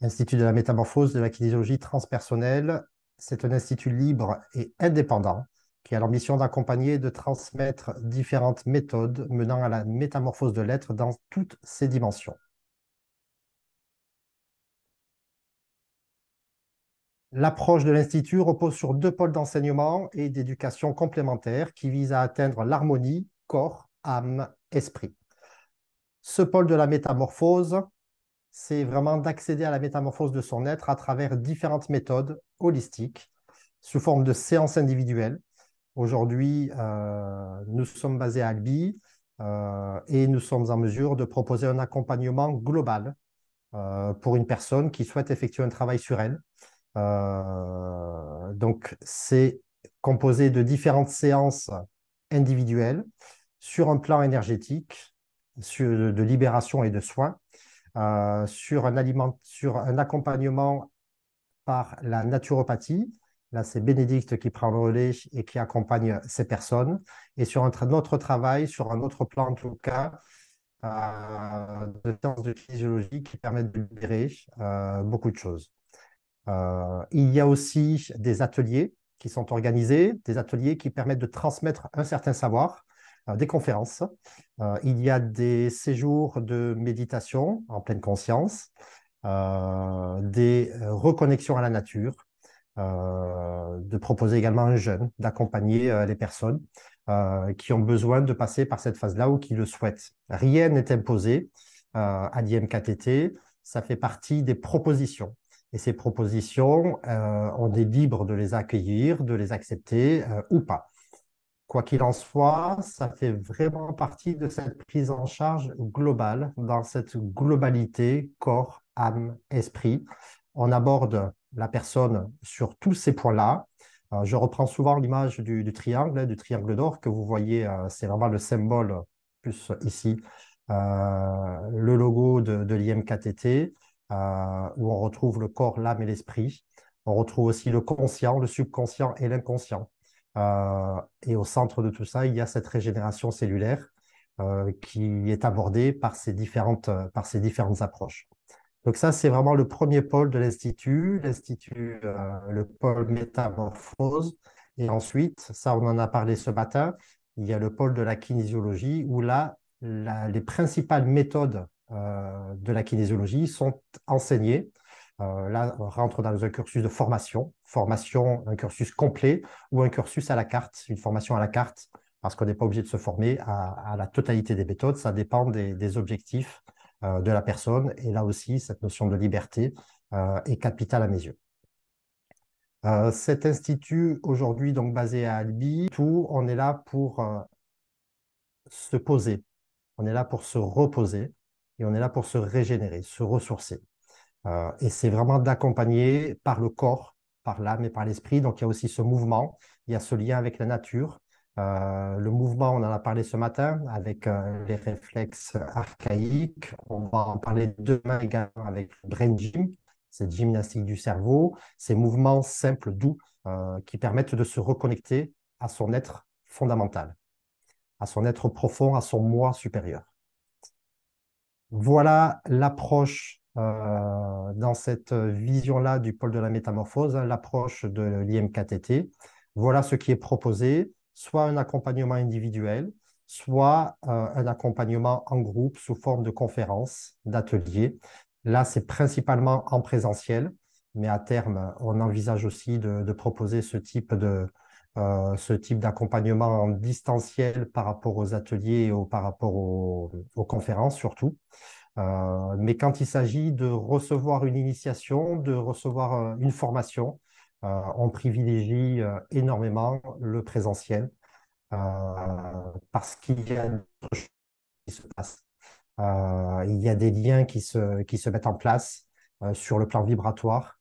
L'Institut de la métamorphose de la kinésiologie transpersonnelle, c'est un institut libre et indépendant qui a l'ambition d'accompagner et de transmettre différentes méthodes menant à la métamorphose de l'être dans toutes ses dimensions. L'approche de l'Institut repose sur deux pôles d'enseignement et d'éducation complémentaires qui visent à atteindre l'harmonie corps, âme, esprit. Ce pôle de la métamorphose c'est vraiment d'accéder à la métamorphose de son être à travers différentes méthodes holistiques sous forme de séances individuelles. Aujourd'hui, euh, nous sommes basés à Albi euh, et nous sommes en mesure de proposer un accompagnement global euh, pour une personne qui souhaite effectuer un travail sur elle. donc, c'est composé de différentes séances individuelles sur un plan énergétique, sur, de libération et de soins, euh, sur, un sur un accompagnement par la naturopathie. Là, c'est Bénédicte qui prend le relais et qui accompagne ces personnes. Et sur un, autre travail, sur un autre plan en tout cas, euh, de sciences de physiologie qui permettent de libérer euh, beaucoup de choses. il y a aussi des ateliers qui sont organisés, des ateliers qui permettent de transmettre un certain savoir. Euh, des conférences, euh, il y a des séjours de méditation en pleine conscience, euh, des reconnexions à la nature, de proposer également un jeûne, d'accompagner les personnes qui ont besoin de passer par cette phase-là ou qui le souhaitent. Rien n'est imposé à l'IMKTT, ça fait partie des propositions. Et ces propositions, on est libre de les accueillir, de les accepter ou pas. Quoi qu'il en soit, ça fait vraiment partie de cette prise en charge globale, dans cette globalité corps, âme, esprit. On aborde la personne sur tous ces points-là. Euh, je reprends souvent l'image du, triangle, du triangle d'or que vous voyez, euh, c'est vraiment le symbole, plus ici, euh, le logo de, de l'IMKTT, où on retrouve le corps, l'âme et l'esprit. On retrouve aussi le conscient, le subconscient et l'inconscient. Euh, et au centre de tout ça, il y a cette régénération cellulaire euh, qui est abordée euh, par ces différentes, approches. Donc ça, c'est vraiment le premier pôle de l'Institut, l'Institut, le pôle métamorphose. Et ensuite, ça, on en a parlé ce matin, il y a le pôle de la kinésiologie, où là, les principales méthodes de la kinésiologie sont enseignées euh, là, on rentre dans un cursus de formation, formation, un cursus complet ou un cursus à la carte, une formation à la carte, parce qu'on n'est pas obligé de se former à, la totalité des méthodes, ça dépend des, objectifs euh, de la personne. Et là aussi, cette notion de liberté euh, est capitale à mes yeux. cet institut, aujourd'hui donc basé à Albi, tout, on est là pour se poser, on est là pour se reposer et on est là pour se régénérer, se ressourcer. Euh, et c'est vraiment d'accompagner par le corps, par l'âme et par l'esprit. Donc il y a aussi ce mouvement, il y a ce lien avec la nature. Euh, le mouvement, on en a parlé ce matin avec euh, les réflexes archaïques. On va en parler demain également avec le brain gym, cette gymnastique du cerveau, ces mouvements simples, doux, qui permettent de se reconnecter à son être fondamental, à son être profond, à son moi supérieur. Voilà l'approche euh, dans cette vision-là du pôle de la métamorphose, hein, l'approche de l'IMKTT. Voilà ce qui est proposé, soit un accompagnement individuel, soit euh, un accompagnement en groupe sous forme de conférences, d'ateliers. Là, c'est principalement en présentiel, mais à terme, on envisage aussi de, proposer ce type de, euh, ce type d'accompagnement en distanciel par rapport aux ateliers et par rapport aux, aux conférences surtout. Euh, mais quand il s'agit de recevoir une initiation, de recevoir euh, une formation, euh, on privilégie énormément le présentiel parce qu'il y a qui se il y a des liens qui se, qui se mettent en place sur le plan vibratoire.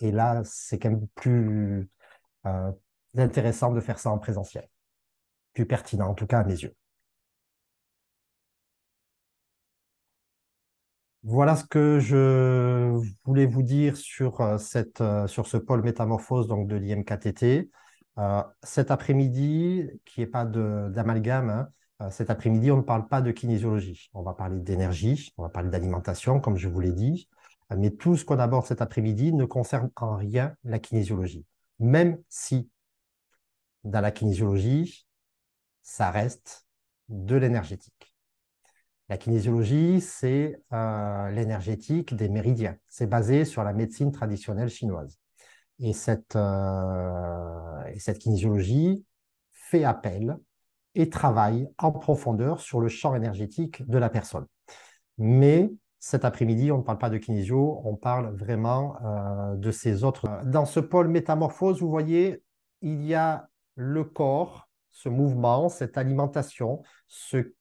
et là, c'est quand même plus intéressant de faire ça en présentiel. Plus pertinent, en tout cas à mes yeux. Voilà ce que je voulais vous dire sur, euh, cette, euh, sur ce pôle métamorphose donc de l'IMKTT. Euh, cet après-midi, qui est pas d'amalgame, hein, cet après-midi, on ne parle pas de kinésiologie. On va parler d'énergie, on va parler d'alimentation, comme je vous l'ai dit. Mais tout ce qu'on aborde cet après-midi ne concerne en rien la kinésiologie. Même si dans la kinésiologie, ça reste de l'énergétique. La kinésiologie, c'est euh, l'énergétique des méridiens. C'est basé sur la médecine traditionnelle chinoise. Euh, et cette, kinésiologie fait appel et travaille en profondeur sur le champ énergétique de la personne. Mais cet après-midi, on ne parle pas de kinésio, on parle vraiment euh, de ces autres. Dans ce pôle métamorphose, vous voyez, il y a le corps, ce mouvement, cette alimentation, ce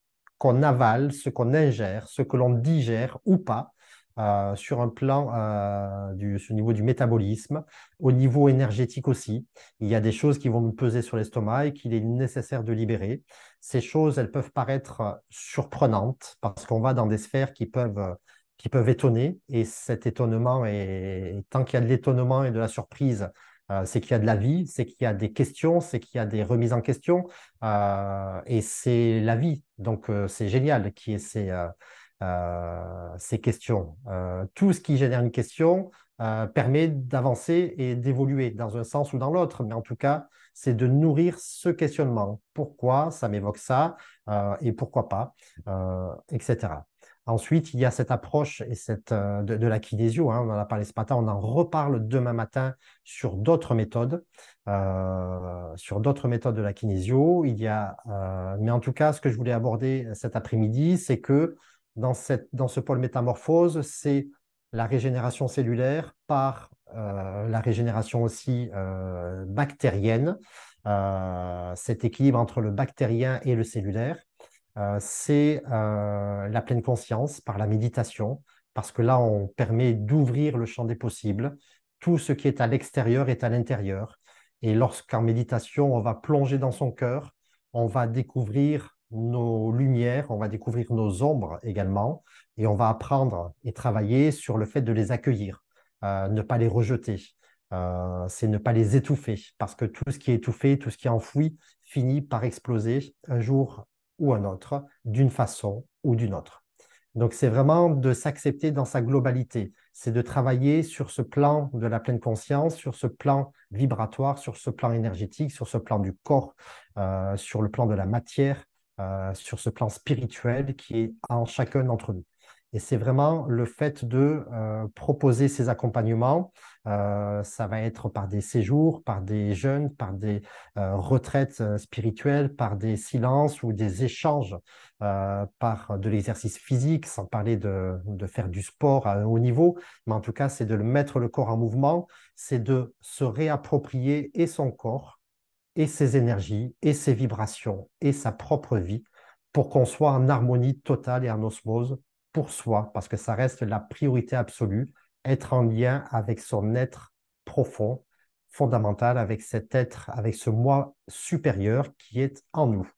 qu'on avale, ce qu'on ingère, ce que l'on digère ou pas, euh, sur un plan euh, du niveau du métabolisme, au niveau énergétique aussi. Il y a des choses qui vont nous peser sur l'estomac et qu'il est nécessaire de libérer. Ces choses, elles peuvent paraître surprenantes parce qu'on va dans des sphères qui peuvent qui peuvent étonner et cet étonnement et tant qu'il y a de l'étonnement et de la surprise euh, c'est qu'il y a de la vie, c'est qu'il y a des questions, c'est qu'il y a des remises en question, euh, et c'est la vie. Donc euh, c'est génial qui est ces, ces questions. tout ce qui génère une question permet d'avancer et d'évoluer dans un sens ou dans l'autre, mais en tout cas, c'est de nourrir ce questionnement. Pourquoi ça m'évoque ça et pourquoi pas, etc. Ensuite, il y a cette approche et cette, euh, de, la kinésio. Hein, on en a parlé ce matin. On en reparle demain matin sur d'autres méthodes, euh, sur d'autres méthodes de la kinésio. Il y a, euh, mais en tout cas, ce que je voulais aborder cet après-midi, c'est que dans, ce pôle métamorphose, c'est la régénération cellulaire par la régénération aussi bactérienne, cet équilibre entre le bactérien et le cellulaire. Euh, c'est euh, la pleine conscience par la méditation, parce que là, on permet d'ouvrir le champ des possibles. Tout ce qui est à l'extérieur est à l'intérieur. Et lorsqu'en méditation, on va plonger dans son cœur, on va découvrir nos lumières, on va découvrir nos ombres également, et on va apprendre et travailler sur le fait de les accueillir, euh, ne pas les rejeter. c'est ne pas les étouffer, parce que tout ce qui est étouffé, tout ce qui est enfoui, finit par exploser un jour ou un autre, d'une façon ou d'une autre. Donc, c'est vraiment de s'accepter dans sa globalité. C'est de travailler sur ce plan de la pleine conscience, sur ce plan vibratoire, sur ce plan énergétique, sur ce plan du corps, euh, sur le plan de la matière, euh, sur ce plan spirituel qui est en chacun d'entre nous. Et c'est vraiment le fait de euh, proposer ces accompagnements. Euh, ça va être par des séjours, par des jeûnes, par des euh, retraites spirituelles, par des silences ou des échanges, par de l'exercice physique, sans parler de, faire du sport à haut niveau. Mais en tout cas, c'est de mettre le corps en mouvement, c'est de se réapproprier et son corps, et ses énergies, et ses vibrations, et sa propre vie pour qu'on soit en harmonie totale et en osmose pour soi, parce que ça reste la priorité absolue, être en lien avec son être profond, fondamental, avec cet être, avec ce moi supérieur qui est en nous.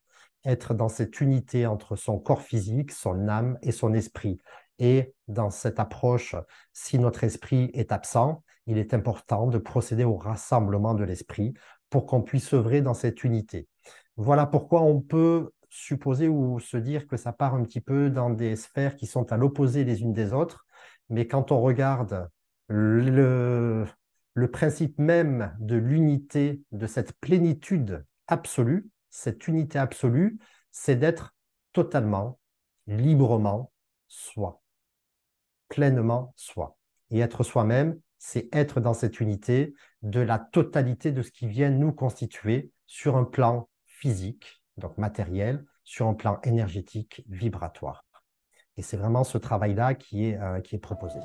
Être dans cette unité entre son corps physique, son âme et son esprit. Et dans cette approche, si notre esprit est absent, il est important de procéder au rassemblement de l'esprit pour qu'on puisse œuvrer dans cette unité. Voilà pourquoi on peut supposer ou se dire que ça part un petit peu dans des sphères qui sont à l'opposé les unes des autres. Mais quand on regarde le, le principe même de l'unité, de cette plénitude absolue, cette unité absolue, c'est d'être totalement, librement soi, pleinement soi. Et être soi-même, c'est être dans cette unité de la totalité de ce qui vient nous constituer sur un plan physique, donc matériel, sur un plan énergétique, vibratoire. Et c'est vraiment ce travail-là qui, est, euh, qui est proposé.